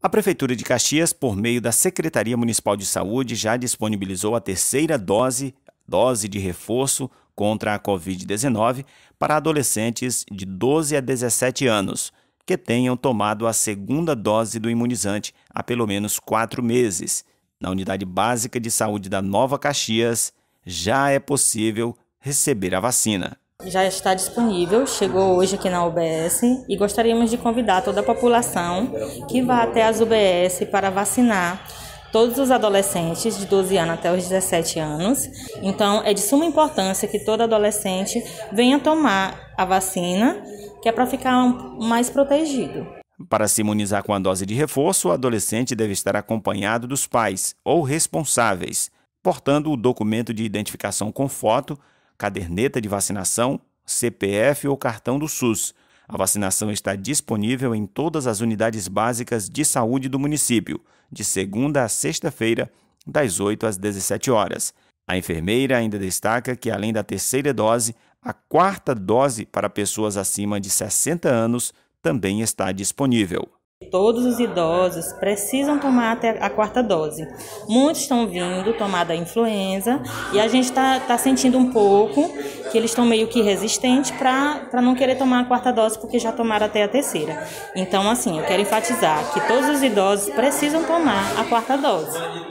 A Prefeitura de Caxias, por meio da Secretaria Municipal de Saúde, já disponibilizou a terceira dose, dose de reforço contra a Covid-19 para adolescentes de 12 a 17 anos que tenham tomado a segunda dose do imunizante há pelo menos quatro meses. Na Unidade Básica de Saúde da Nova Caxias, já é possível receber a vacina já está disponível, chegou hoje aqui na UBS e gostaríamos de convidar toda a população que vá até as UBS para vacinar todos os adolescentes de 12 anos até os 17 anos. Então, é de suma importância que todo adolescente venha tomar a vacina, que é para ficar mais protegido. Para se imunizar com a dose de reforço, o adolescente deve estar acompanhado dos pais ou responsáveis, portando o documento de identificação com foto caderneta de vacinação, CPF ou cartão do SUS. A vacinação está disponível em todas as unidades básicas de saúde do município, de segunda a sexta-feira, das 8 às 17 horas. A enfermeira ainda destaca que, além da terceira dose, a quarta dose para pessoas acima de 60 anos também está disponível. Todos os idosos precisam tomar até a quarta dose. Muitos estão vindo tomar da influenza e a gente está tá sentindo um pouco que eles estão meio que resistentes para não querer tomar a quarta dose porque já tomaram até a terceira. Então, assim, eu quero enfatizar que todos os idosos precisam tomar a quarta dose.